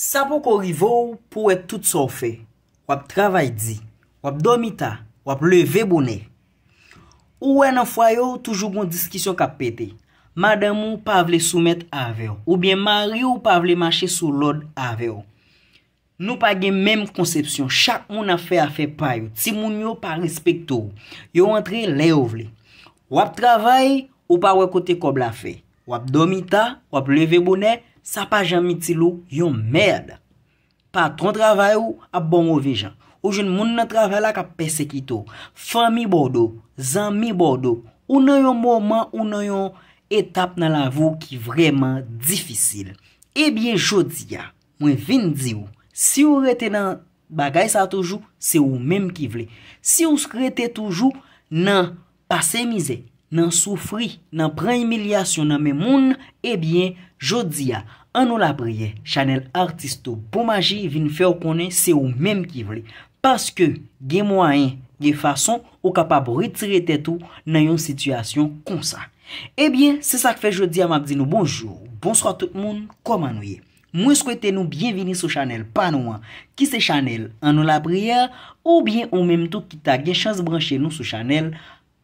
Sa pou kou rivo pou et tout sou fe, wap travay di, wap domita, wap leve bonè. Ou wè nan fwayo, toujou goun diskisyon kap pete. Madame ou pa vle soumet aveo, oubyen mari ou pa vle mache sou lod aveo. Nou pa gen mèm konsepsyon, chak moun afe afe payo, ti moun yo pa respekto ou. Yo antre le ou vle. Wap travay ou pa wè kote kob la fey. Wap domita, wap leve bone, sa pa jami ti lou yon merda. Pa ton travay ou, ap bon mou vijan. Ou jen moun nan travay la kap persekito. Fan mi bordo, zan mi bordo, ou nan yon mouman, ou nan yon etap nan lavou ki vreman difisil. Ebyen eh jodi ya, mwen vin di ou, si ou rete nan bagay sa toujou, se ou menm ki vle. Si ou skrete toujou, nan pase mize. nan soufri, nan pran emilyasyon nan men moun, ebyen, jodia, anou la priye, chanel artisto pou magi vin fè ou konen, se ou menm ki vle. Paske, gen mou ayen, gen fason, ou kapab ritire tetou nan yon situasyon kon sa. Ebyen, se sa kfe jodia mabdi nou bonjou, bonso a tout moun, koma nou ye. Mwen skwete nou bienvini sou chanel, panou an, ki se chanel, anou la priye, oubyen, ou menm tou ki ta gen chans branche nou sou chanel,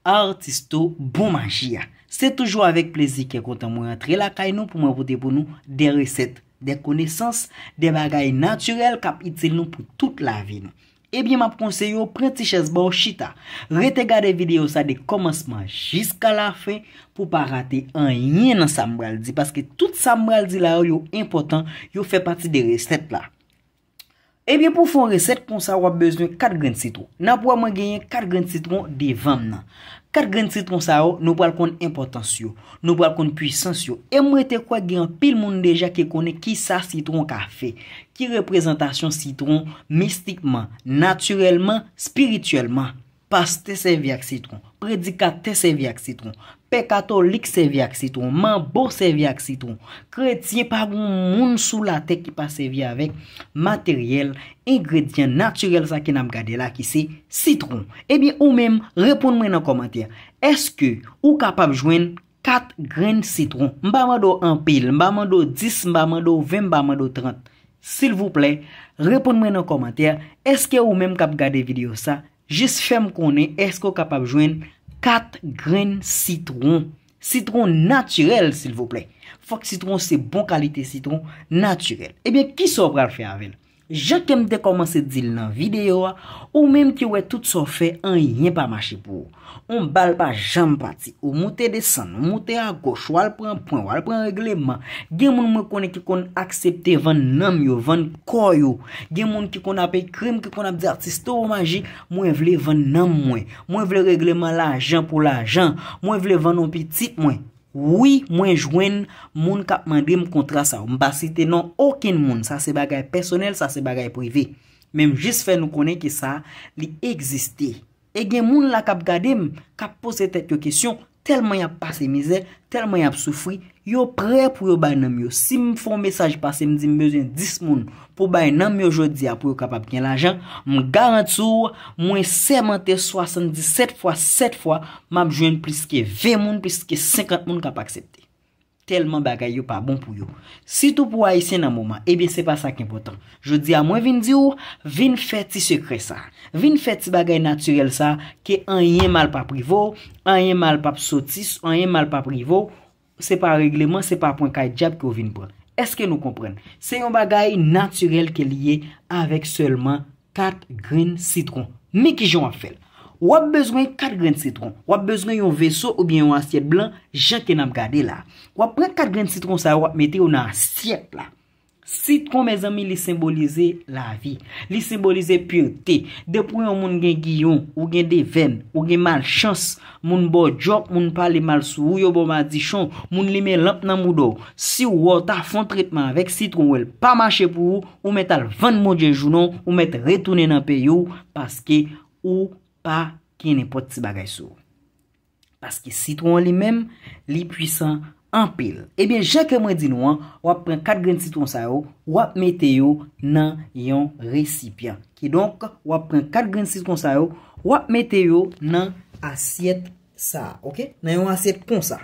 Artisto Bou Magia. Se toujou avek plezi ke kontan mwen rentre la kay nou pou mwen vote pou nou de resept, de konesans, de bagay naturel kap itil nou pou tout la vi nou. Ebyen eh map konseyo, prenti chesbo ou chita. Rete gade videyo sa de komansman jiska la fe pou pa rate an yen nan sambraldi. Paske tout sambraldi la yo yo impotant yo fe pati de resept la. Ebyen pou fon resept kon sa wap beznen 4 gren sitron. Na pou a man genyen 4 gren sitron de 20 nan. 4 gren sitron sa wap nou pral kon importansyo, nou pral kon pwisansyo. E mwete kwa genyen pil moun deja ki kone ki sa sitron ka fe. Ki reprezentasyon sitron mistikman, naturelman, spirituelman. Pastè se vi ak citron, predikatè se vi ak citron, pekatolik se vi ak citron, manbò se vi ak citron, kredsyen pa voun moun sou la tek ki pa se vi avèk materyèl, egredyen naturel sa ki nam gade lak isi, citron. E bi ou mèm, repoun mè nan komantè, eske ou kapap jwen 4 gren citron, mba mwado 1 pil, mba mwado 10, mba mwado 20, mba mwado 30, sil vouple, repoun mè nan komantè, eske ou mèm kap gade video sa? Je se fèm konè, esko kapab jwen 4 gren citron. Citron naturel, sil vople. Fòk citron, se bon kalite citron naturel. Ebyen, ki so pral fè avèn? Je kem te koman se dil nan videyo wa, ou menm ki we tout so fe, an yin pa machi pou. Ou mbal pa jan pati, ou moute desan, ou moute a goch, wale pren poun, wale pren regleman. Gen moun mwen kone ki kon aksepte ven nam yo, ven koy yo. Gen moun ki kon apel krem, ki kon apel artisto ou magi, mwen vle ven nam mwen. Mwen vle regleman la jan pou la jan, mwen vle ven an pi ti mwen. Ouwi mwen jwen moun kap mandim kontra sa. Mba site nan oken moun. Sa se bagay personel, sa se bagay privi. Mem jist fe nou konen ki sa li egziste. E gen moun la kap gadim, kap pose tet yo kesyon. tel mwen ap pase mizè, tel mwen ap soufri, yo pre pou yo bay nanm yo. Si mwen fon mesaj pase, mwen di mwen bezwen 10 moun pou bay nanm yo jodi apou yo kapap ken la jan, mwen garant sou, mwen semente 77 fwa, 7 fwa, mwen ap jwen pliske 20 moun, pliske 50 moun kapaksepte. Telman bagay yo pa bon pou yo. Si tou pou ayesyen nan mouman, ebyen eh se pa sa ki important. Je di a mwen vin di ou, vin fet ti sekre sa. Vin fet ti bagay naturel sa, ke an yen mal pa privo, an yen mal pa psotis, an yen mal pa privo. Se pa regleman, se pa pwen kajab ki yo vin pren. Eske nou kompren? Se yon bagay naturel ke liye avek selman kat gren sitron. Mi ki joun ap felp. Wap bezwen kat gren sitron. Wap bezwen yon veso oubyen yon asyet blan, jen ken ap gade la. Wap pre kat gren sitron sa wap mette yon asyet la. Sitron, me zami, li simbolize la vi. Li simbolize pyrte. Depwen yon moun gen giyon, ou gen deven, ou gen malchans, moun bo djok, moun pale mal sou, yon bo madichon, moun li men lamp nan moudo. Si wot a fon tritman avek, sitron wèl pa mache pou ou, ou met al van moun djenjounan, ou met retounen nan pe yon, paske ou... pa ki ne pot ti bagay sou. Paske sitron li mem, li pwisan anpil. Ebyen, jake mwen di nou an, wap pren kat gren sitron sa yo, wap mete yo nan yon resipyan. Ki donk, wap pren kat gren sitron sa yo, wap mete yo nan asyet sa. Ok? Nan yon asyet kon sa.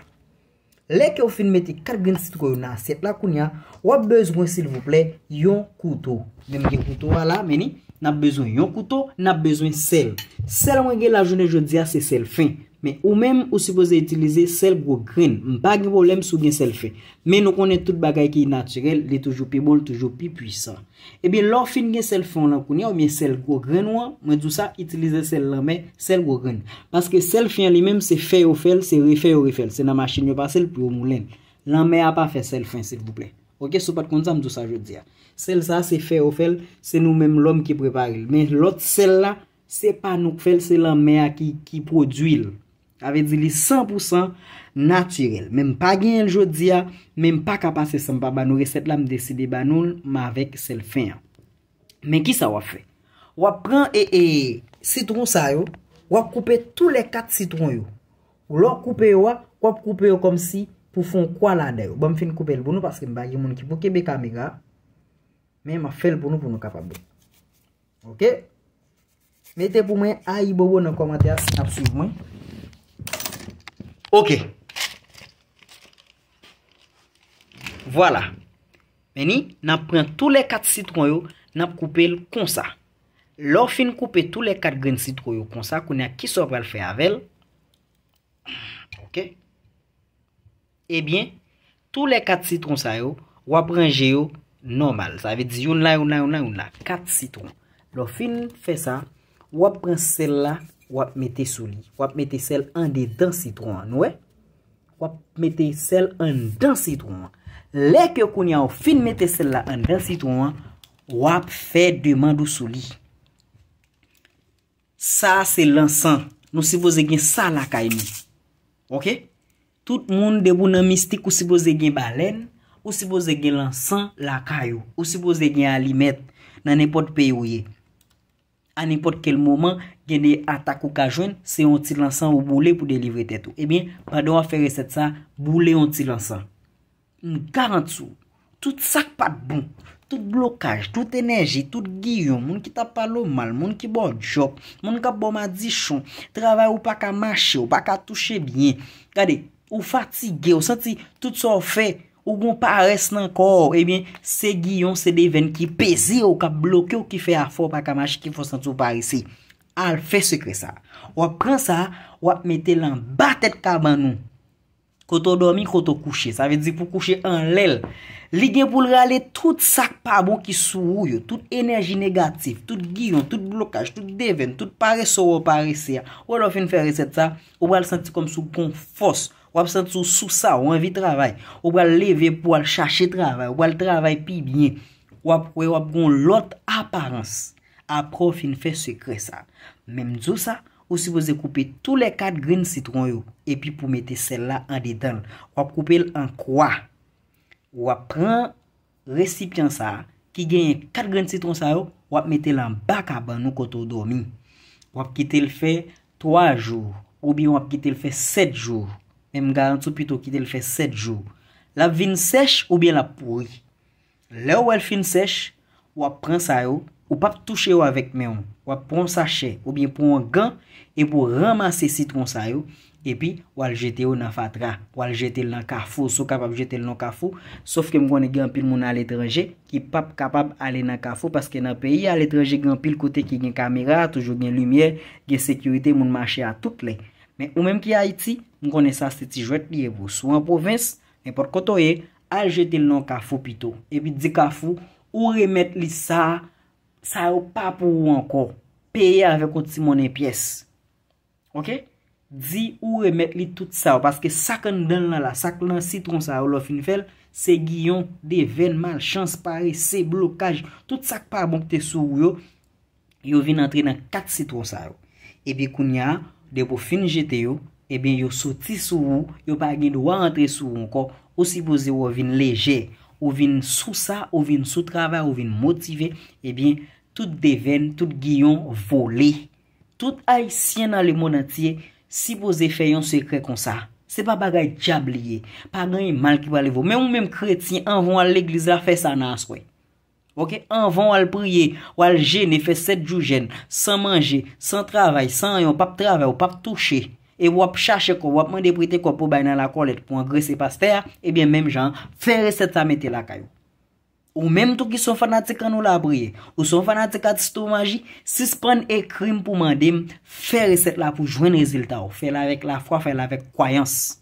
Le ke ou fin mete kat gren sitron sa yo nan asyet la koun ya, wap bezwen sil vople yon koutou. Meni koutou wala, meni. N ap bezwen yon koutou, n ap bezwen sel. Sel wè gen la jounè jòdia se sel fin. Mè ou mèm ou se pose itilize sel gwo gren. M bagi wò lem sou gen sel fin. Mè nou konen tout bagay ki yi naturel, li toujou pi bol, toujou pi pwisa. E eh bi lò fin gen sel fin wè konen, ou mè sel gwo gren wè, mwen djousa itilize sel la mè sel gwo gren. Paske sel fin li mèm se fey ou fel, se rifey ou rifey. Se nan machin yo pa sel pi wò moun len. La mè a pa fey sel fin, se l wou pley. Ok, sou pat kont sa mdou sa jodi ya. Ah. Sel sa se fe ofel, se nou menm lom ki preparil. Men lot sel la, se pa nou kfel, se lan mea ki produil. A ve di li 100% naturel. Menm pa gen jodi ya, ah. menm pa kapase san pa banou. Reset la mdese de banoun, ma vek sel fe. Ah. Men ki sa wap fe? Wap pren e sitron e, sa yo, wap koupe tou le kat sitron yo. Wap koupe yo, wap koupe yo kom si... pou fon kwa la deyo. Ba m fin koupel pou nou, paske m bagi moun ki pou kebeka me ka, men m a fel pou nou pou nou kapabou. Ok? Mete pou men, ayi bobo nan komantya, snap suivman. Ok. Voilà. Meni, nan pren tou le kat sitron yo, nan koupel kon sa. Lo fin koupe tou le kat gren sitron yo kon sa, kon ya ki so pral fè avèl. Ok? Ebyen, eh tou le kat sitron sa yo, wap renje yo normal. Sa ve di yon la, yon la, yon la, kat sitron. Lo fin fe sa, wap ren sel la, wap mette sou li. Wap mette sel an de dan sitron, nou e? Wap mette sel an dan sitron. Le ke konya ou fin mette sel la an dan sitron, wap fe demandou sou li. Sa se lansan. Nou se voze gen sa la kay mi. Ok? Tout moun deboun nan mistik ou si bo ze gen balen, ou si bo ze gen lansan lakayou, ou si bo ze gen alimet nan nipot peyo ye. An nipot kel mouman gen de atak ou kajoun, se yon ti lansan ou boule pou delivre tetou. Ebyen, pa do a fe resep sa, boule yon ti lansan. Mou karant sou, tout sak pat bon, tout blokaj, tout enerji, tout giyon, moun ki tap pa lo mal, moun ki bon djok, moun ki bon madichon, travay ou pa ka mache, ou pa ka touche bien, kadey. ou fatige, ou santi tout sa ou fe, eh ou bon pares nan kor, ebyen, se giyon, se deven ki pesi, ou ka bloke, ou ki fe afor pa kamash, ki fosan tou parisi. Al fe sekre sa. Ou ap pran sa, ou ap mette lan batet kaban nou. Koto dormi, koto kouche. Sa ve di pou kouche an lel. Li gen pou lre ale tout sak pa bou ki sou ou yo, tout enerji negatif, tout giyon, tout blokaj, tout deven, tout pare soro pare siya. Ou al fin fe reset sa, ou al senti kom sou kon fos, Wap san sou sou sa ou anvi travay. Ou wale leve pou wale chache travay. Ou wale travay pi bine. Wap kwe wap kon lot aparense. A profi nfe sekre sa. Mem zo sa, ou si waze koupe tou le kat gren sitron yo. E pi pou mette sel la an detan. Wap koupe l an kwa. Wap pren resipyan sa. Ki genye kat gren sitron sa yo. Wap mette l an baka ban nou koto domi. Wap kite l fe 3 jou. Ou bi wap kite l fe 7 jou. men m garant sou pito ki de l fè 7 jour. La vin sèche ou bien la pouri. Le ou el vin sèche, wap pran sa yo, ou pap touche yo avèk men, wap pran sa chè, ou bien pran gan, e pou ramase sitron sa yo, e pi wal jete yo nan fatra, wal jete l nan kafou, sou kapab jete l nan kafou, sof ke m gwen e gen pil moun al etranje, ki pap kapab ale nan kafou, paske nan peyi al etranje gen pil kote ki gen kamera, toujou gen lumiè, gen sekurite, moun mache a tout plèy. Men ou menm ki a iti, m konen sa se ti jwet li e bou. Sou an povens, men por koto e, ajete nan kafou pito. Ebi di kafou, ou remet li sa, sa ou pa pou anko. Peye avek oti mounen piyes. Ok? Di ou remet li tout sa ou. Paske sak an den la la, sak lan sitron sa ou lo fin fel, se giyon de ven mal, chans pare, se blokaj, tout sak pa bonk te sou yo, yo vin antre nan kat sitron sa ou. Ebi koun ya a, De pou finjete yo, e bin yo soti sou ou, yo pa gen do a rentre sou ou anko, ou si boze ou ou vin leje, ou vin sou sa, ou vin sou travè, ou vin motive, e bin tout devèn, tout giyon volè. Tout a y siè nan le moun antye, si boze fè yon sekre kon sa. Se pa bagay diab liye, pa gen yon mal ki wale vo, men ou men kretin anvo an l'eglize la fè sa nan aswey. Ok, an van wale priye, wale jene, fe set jou jene, san manje, san travay, san ayon, pape travay, ou pape touche, e wap chache ko, wap mande prite ko pou bay nan la kolet pou an gre se pasper, ebyen menm jan, fe resep sa mette la kayou. Ou menm tou ki son fanatik an nou la priye, ou son fanatik atistou manji, si se pren e krim pou mandem, fe resep la pou jwen rezultat ou, fe la vek la fwa, fe la vek kwayans.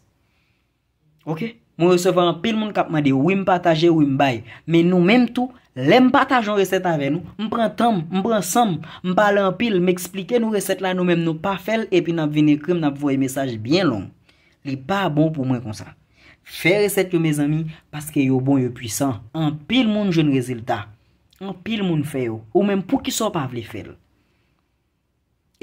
Ok? Mwen reseve an pil moun kap man di, wim pataje, wim bay. Men nou menm tou, le m pataje an resete ave nou, m pren tom, m pren som, m pale an pil, m eksplike nou resete la nou menm nou pa fel, epi nan vini krim, nan vwoye mesaj bien long. Li pa bon pou mwen konsan. Fe resete yo mè zami, paske yo bon, yo pwisan. An pil moun joun rezultat. An pil moun feyo. Ou menm pou ki so pa vli fel.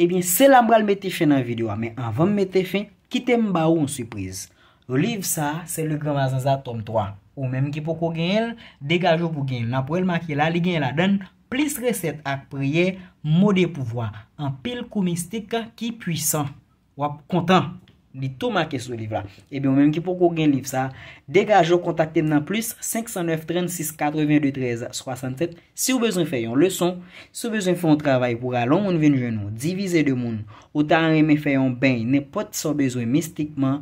Ebyen, se la mbral mette fè nan video amè, avon mette fè, kite m ba ou an suprise. O liv sa, se li kranvazan za tom 3. Ou menm ki pou kou gen el, degajo pou gen el. Nan pou el makye la, li gen el a den plis reset ak priye modepouvoa. An pil kou mistika ki pwisan. Wap kontan, li tou makye sou liv la. Ebi ou menm ki pou kou gen liv sa, degajo kontakte mnan plus 509 36 92 13 67. Si ou bezon fè yon leson, si ou bezon fè yon travay pou kalon moun ven gen nou, divize de moun. Ou ta an reme fè yon ben, ne pot so bezon mistikman.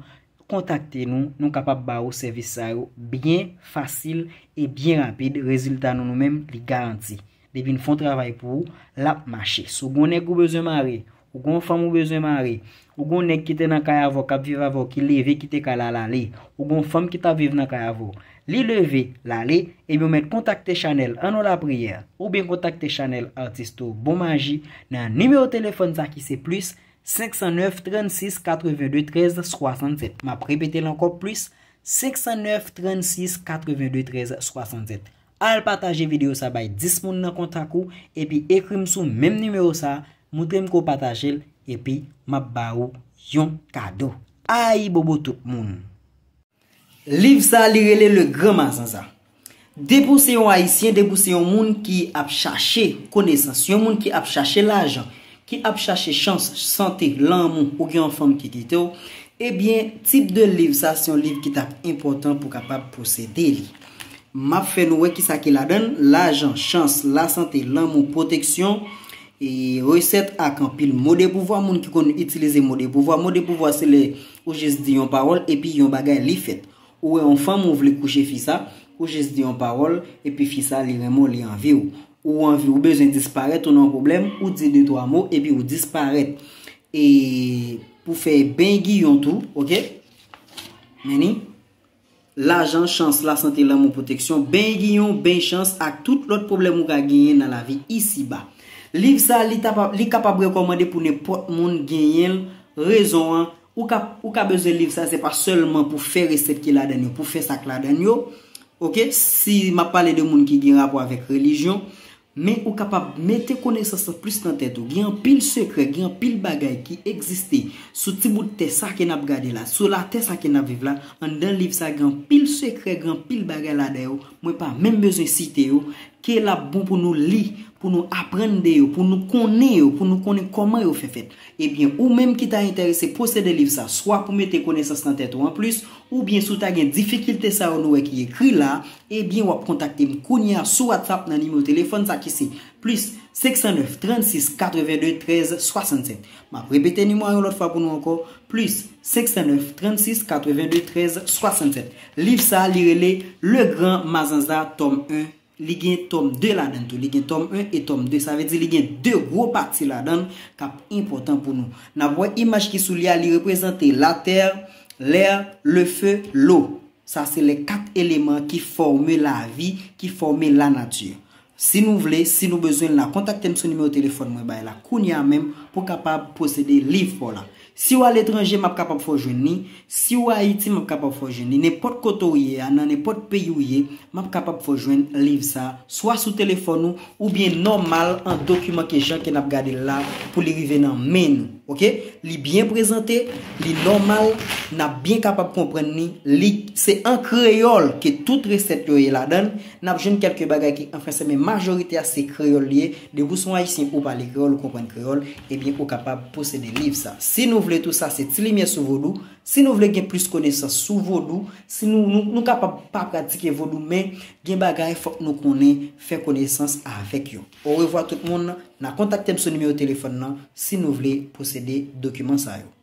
kontakte nou nou kapap ba ou servis sa yo byen fasil e byen rapide rezultat nou nou men li garanti. Debi nou fon travay pou la maches. Ou gounen kou beze mare, ou gounen fam ou beze mare, ou gounen kite nan kayavo kap viva vo ki leve kite ka la la le, ou gounen fam kita vive nan kayavo. Li leve la le, ebi ou men kontakte Chanel anou la prier, ou bi kontakte Chanel artisto bon maji nan nime ou telefon zaki se plus 509-36-82-13-67 Ma prepete lanko plis 509-36-82-13-67 Al pataje video sa bay 10 moun nan kontakou Epi ekrim sou menm nimeyo sa Moutrem ko pataje l Epi ma barou yon kado Ayi bobo tout moun Liv sa li rele le grama san sa Depou se yon haisyen Depou se yon moun ki ap chache kone san Se yon moun ki ap chache la jan ki ap chache chans, sante, lanmoun, ou ki an fam ki kite ou, ebyen, eh tip de liv sa, se yon liv ki tak important pou kapap posede li. Map fen wè ki sa ki la den, lajan, chans, la sante, lanmoun, poteksyon, e wè set ak an pil modè pou vwa, moun ki kon nou itilize modè pou vwa, modè pou vwa se le ou jes di yon parol, epi yon bagay li fet. Ou e an fam ou vle kouche fi sa, ou jes di yon parol, epi fi sa li vèmou li an vi ou. Ou anvi ou bezen disparet, ou nan problem, ou di de do a mo, e bi ou disparet. E pou fe ben giyon tou, ok? Meni, la jan chans, la sante, la moun proteksyon, ben giyon, ben chans, ak tout lot problem ou ka ginyen nan la vi isi ba. Liv sa li kapab rekomande pou ne pot moun ginyen rezon an. Ou ka bezen liv sa, se pa selman pou fe resep ki la danyo, pou fe sak la danyo, ok? Si ma pale de moun ki ginyen apwa vek relijyon. men ou kapap, men te kone sa sa plus tan tet ou, gen pil sekre, gen pil bagay ki egziste, sou tibou te sa ken ap gade la, sou la te sa ken ap vive la, an dan liv sa gen pil sekre, gen pil bagay la de ou, mwen pa men mezen site ou, ke la bon pou nou li, pou nou aprende yo, pou nou kone yo, pou nou kone koman yo fe fet. Ebyen, eh ou menm ki ta interese pose de liv sa, swa pou me te kone sa san tete ou an plus, ou byen sou ta gen difikilte sa ou nou wek ye kri la, ebyen eh wap kontakte m konya sou atap nan ime ou telefon sa ki si. Plus 609 36 82 13 67. Ma, rebeten ni mwa yo lot fa pou nou anko. Plus 609 36 82 13 67. Liv sa li rele Le Grand Mazanza, tom 1, 17. Li gen tom 2 la den tou, li gen tom 1 et tom 2. Sa ve di li gen 2 gro pati la den kap important pou nou. Na voy imaj ki sou li a li represente la ter, l'air, le feu, l'eau. Sa se le 4 eleman ki forme la vi, ki forme la natye. Si nou vle, si nou bezwen la kontakte m son nime ou telefon mwen bay la kounia men pou kapap posede li fola. Si ou al etranje map kapap fwojwen ni, si ou a iti map kapap fwojwen ni, nepot koto ou ye anan, nepot peyi ou ye, map kapap fwojwen liv sa. Soa sou telefon nou ou bien normal an dokumen ke jan ken ap gade la pou li rive nan men nou. Ok, li byen prezante, li normal, na byen kapap kompren ni, li se an kreol ke tout resep yo ye la dan, na jen kelke bagay ki enfense men majorite a se kreol liye, de bou son a yisye ou pa li kreol ou kompren kreol, ebyen eh ou kapap pose de liv sa. Si nou vle tout sa, se ti li mye sou vodou, si nou vle gen plus kone sas sou vodou, si nou nou kapap pa pratike vodou, men gen bagay fok nou konen fè kone sas avèk yo. Ou revwa tout moun nan. Na kontakte m sou nime ou telefon nan si nou vle posede dokumen sa yo.